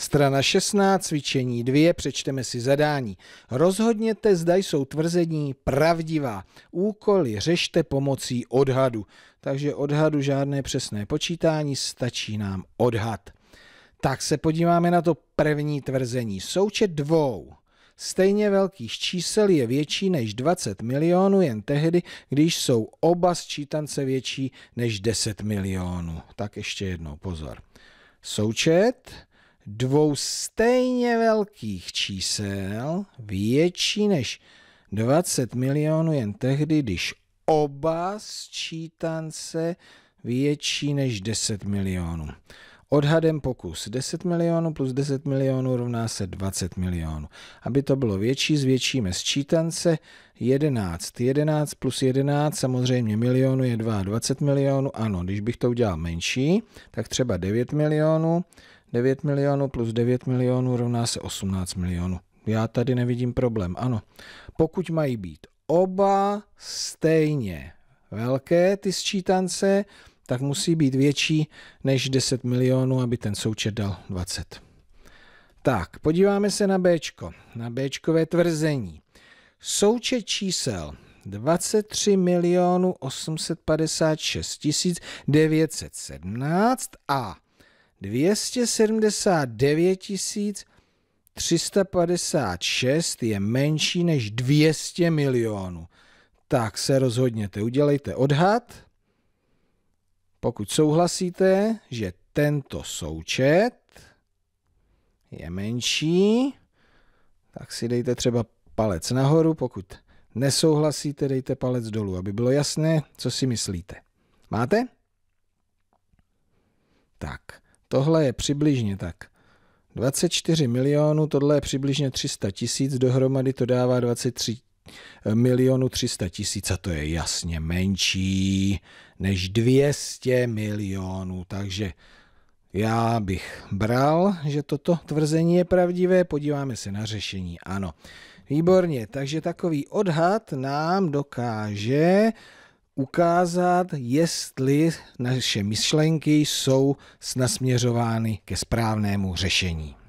Strana 16, cvičení 2, přečteme si zadání. Rozhodněte, zda jsou tvrzení pravdivá. Úkoly řešte pomocí odhadu. Takže odhadu žádné přesné počítání, stačí nám odhad. Tak se podíváme na to první tvrzení. Součet dvou stejně velkých čísel je větší než 20 milionů jen tehdy, když jsou oba sčítance větší než 10 milionů. Tak ještě jednou pozor. Součet dvou stejně velkých čísel větší než 20 milionů jen tehdy, když oba sčítance větší než 10 milionů. Odhadem pokus 10 milionů plus 10 milionů rovná se 20 milionů. Aby to bylo větší, zvětšíme sčítance 11. 11 plus 11 samozřejmě milionů je 22 milionů. Ano, když bych to udělal menší, tak třeba 9 milionů 9 milionů plus 9 milionů rovná se 18 milionů. Já tady nevidím problém. Ano, pokud mají být oba stejně velké ty sčítance, tak musí být větší než 10 milionů, aby ten součet dal 20. Tak, podíváme se na B, na B tvrzení. Součet čísel 23 856 917 a 279 356 je menší než 200 milionů. Tak se rozhodněte, udělejte odhad. Pokud souhlasíte, že tento součet je menší, tak si dejte třeba palec nahoru, pokud nesouhlasíte, dejte palec dolů, aby bylo jasné, co si myslíte. Máte? Tak. Tohle je přibližně tak. 24 milionů, tohle je přibližně 300 tisíc, dohromady to dává 23 eh, milionů 300 tisíc a to je jasně menší než 200 milionů, takže já bych bral, že toto tvrzení je pravdivé, podíváme se na řešení, ano. Výborně, takže takový odhad nám dokáže ukázat, jestli naše myšlenky jsou nasměřovány ke správnému řešení.